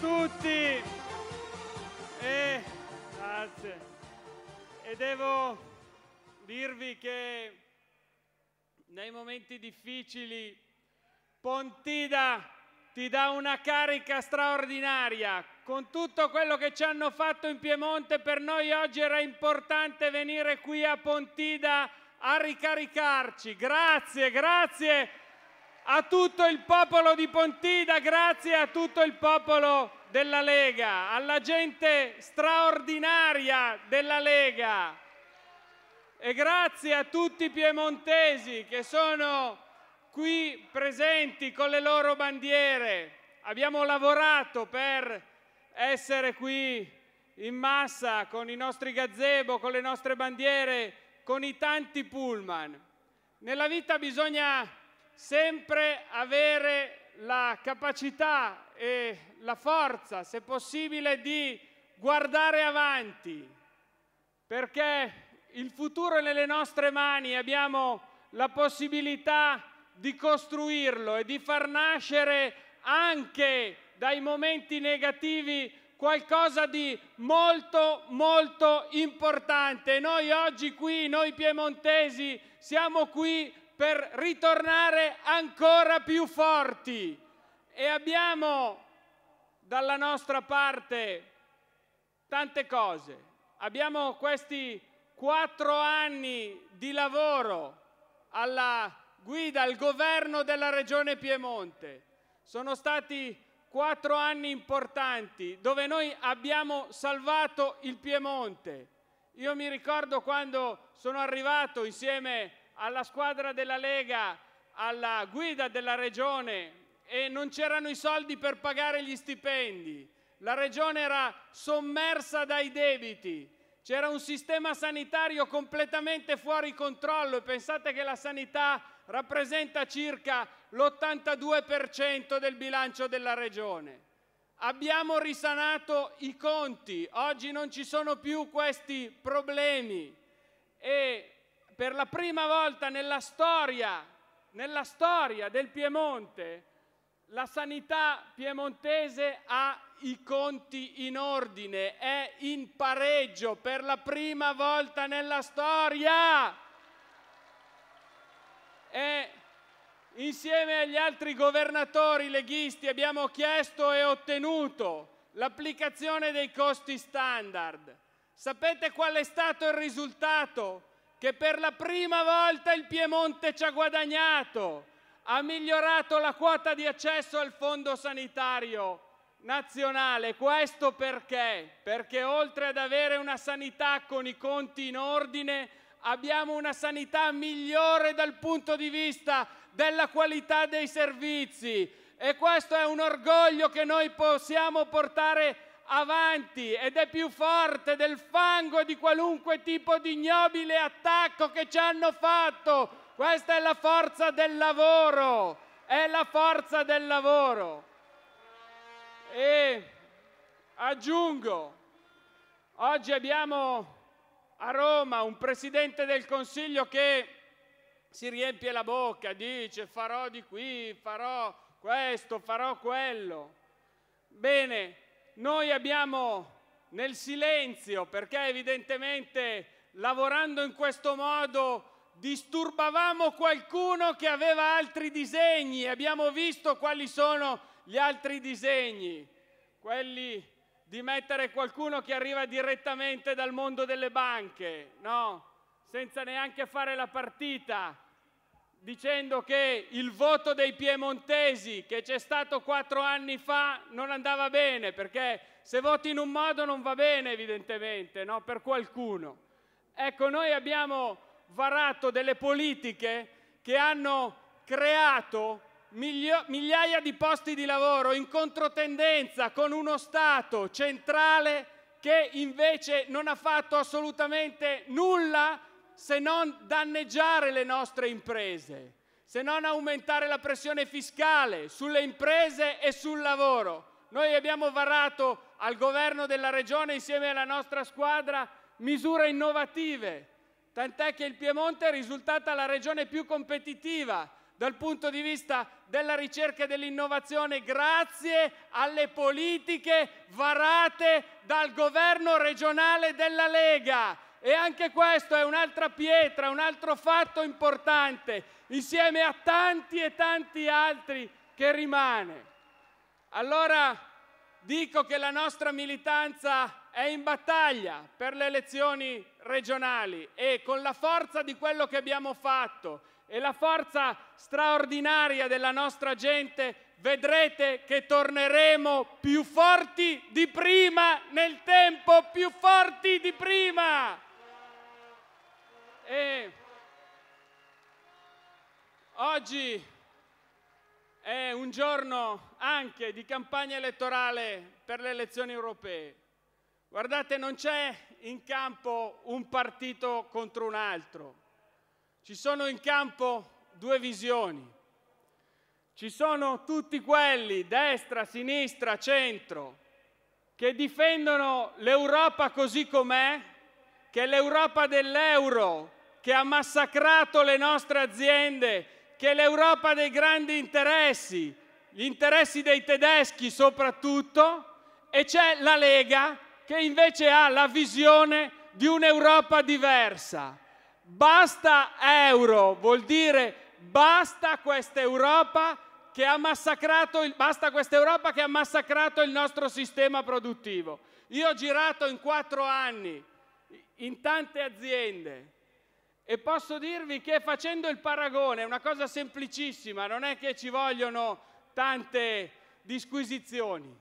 tutti! E, grazie. E devo dirvi che nei momenti difficili Pontida ti dà una carica straordinaria. Con tutto quello che ci hanno fatto in Piemonte, per noi oggi era importante venire qui a Pontida a ricaricarci. Grazie, grazie a tutto il popolo di Pontida, grazie a tutto il popolo della Lega, alla gente straordinaria della Lega e grazie a tutti i piemontesi che sono qui presenti con le loro bandiere. Abbiamo lavorato per essere qui in massa con i nostri gazebo, con le nostre bandiere, con i tanti pullman. Nella vita bisogna sempre avere la capacità e la forza, se possibile, di guardare avanti, perché il futuro è nelle nostre mani, abbiamo la possibilità di costruirlo e di far nascere anche dai momenti negativi qualcosa di molto molto importante. Noi oggi qui, noi piemontesi, siamo qui per ritornare ancora più forti e abbiamo dalla nostra parte tante cose. Abbiamo questi quattro anni di lavoro alla guida, al governo della Regione Piemonte. Sono stati quattro anni importanti dove noi abbiamo salvato il Piemonte. Io mi ricordo quando sono arrivato insieme a alla squadra della Lega, alla guida della Regione e non c'erano i soldi per pagare gli stipendi. La Regione era sommersa dai debiti. C'era un sistema sanitario completamente fuori controllo e pensate che la sanità rappresenta circa l'82% del bilancio della Regione. Abbiamo risanato i conti, oggi non ci sono più questi problemi e per la prima volta nella storia, nella storia del Piemonte la sanità piemontese ha i conti in ordine, è in pareggio per la prima volta nella storia. E insieme agli altri governatori leghisti abbiamo chiesto e ottenuto l'applicazione dei costi standard. Sapete qual è stato il risultato? che per la prima volta il Piemonte ci ha guadagnato, ha migliorato la quota di accesso al fondo sanitario nazionale. Questo perché? Perché oltre ad avere una sanità con i conti in ordine, abbiamo una sanità migliore dal punto di vista della qualità dei servizi e questo è un orgoglio che noi possiamo portare avanti ed è più forte del fango di qualunque tipo di ignobile attacco che ci hanno fatto. Questa è la forza del lavoro, è la forza del lavoro. E aggiungo, oggi abbiamo a Roma un Presidente del Consiglio che si riempie la bocca, dice farò di qui, farò questo, farò quello. Bene, noi abbiamo nel silenzio, perché evidentemente lavorando in questo modo disturbavamo qualcuno che aveva altri disegni. Abbiamo visto quali sono gli altri disegni, quelli di mettere qualcuno che arriva direttamente dal mondo delle banche, no? senza neanche fare la partita, dicendo che il voto dei piemontesi che c'è stato quattro anni fa non andava bene, perché se voti in un modo non va bene evidentemente, no? per qualcuno. Ecco, noi abbiamo varato delle politiche che hanno creato migliaia di posti di lavoro in controtendenza con uno Stato centrale che invece non ha fatto assolutamente nulla se non danneggiare le nostre imprese, se non aumentare la pressione fiscale sulle imprese e sul lavoro. Noi abbiamo varato al governo della regione insieme alla nostra squadra misure innovative, tant'è che il Piemonte è risultata la regione più competitiva dal punto di vista della ricerca e dell'innovazione grazie alle politiche varate dal governo regionale della Lega e anche questo è un'altra pietra, un altro fatto importante, insieme a tanti e tanti altri che rimane. Allora dico che la nostra militanza è in battaglia per le elezioni regionali e con la forza di quello che abbiamo fatto e la forza straordinaria della nostra gente vedrete che torneremo più forti di prima nel tempo, più forti di prima. E oggi è un giorno anche di campagna elettorale per le elezioni europee. Guardate, non c'è in campo un partito contro un altro. Ci sono in campo due visioni. Ci sono tutti quelli, destra, sinistra, centro, che difendono l'Europa così com'è, che è l'Europa dell'euro, che ha massacrato le nostre aziende, che è l'Europa dei grandi interessi, gli interessi dei tedeschi soprattutto, e c'è la Lega che invece ha la visione di un'Europa diversa. Basta euro vuol dire basta questa Europa che ha massacrato il, che ha massacrato il nostro sistema produttivo. Io ho girato in quattro anni in tante aziende, e posso dirvi che facendo il paragone, è una cosa semplicissima, non è che ci vogliono tante disquisizioni.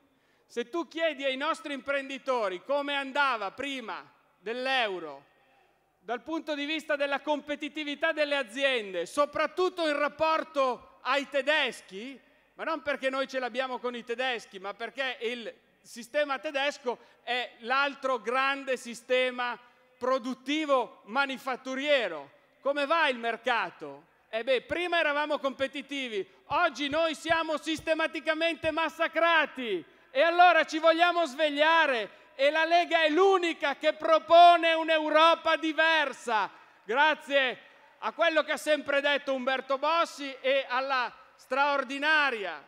Se tu chiedi ai nostri imprenditori come andava prima dell'euro dal punto di vista della competitività delle aziende, soprattutto in rapporto ai tedeschi, ma non perché noi ce l'abbiamo con i tedeschi, ma perché il sistema tedesco è l'altro grande sistema produttivo manifatturiero. Come va il mercato? Eh beh, prima eravamo competitivi, oggi noi siamo sistematicamente massacrati e allora ci vogliamo svegliare e la Lega è l'unica che propone un'Europa diversa. Grazie a quello che ha sempre detto Umberto Bossi e alla straordinaria,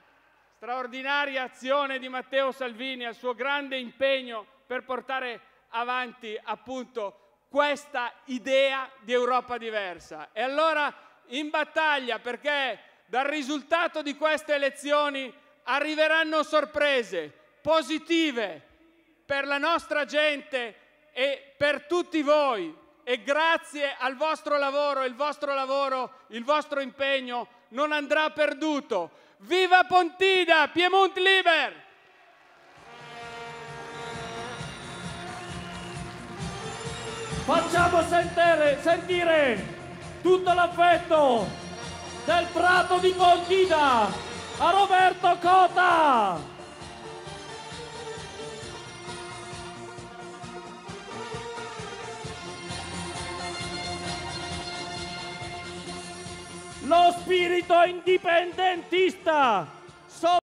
straordinaria azione di Matteo Salvini, al suo grande impegno per portare avanti appunto questa idea di Europa diversa. E allora in battaglia perché dal risultato di queste elezioni arriveranno sorprese positive per la nostra gente e per tutti voi e grazie al vostro lavoro, il vostro lavoro, il vostro impegno non andrà perduto. Viva Pontida, Piemont Liber! Facciamo sentire, sentire tutto l'affetto del Prato di Conchida a Roberto Cota! lo spirito indipendentista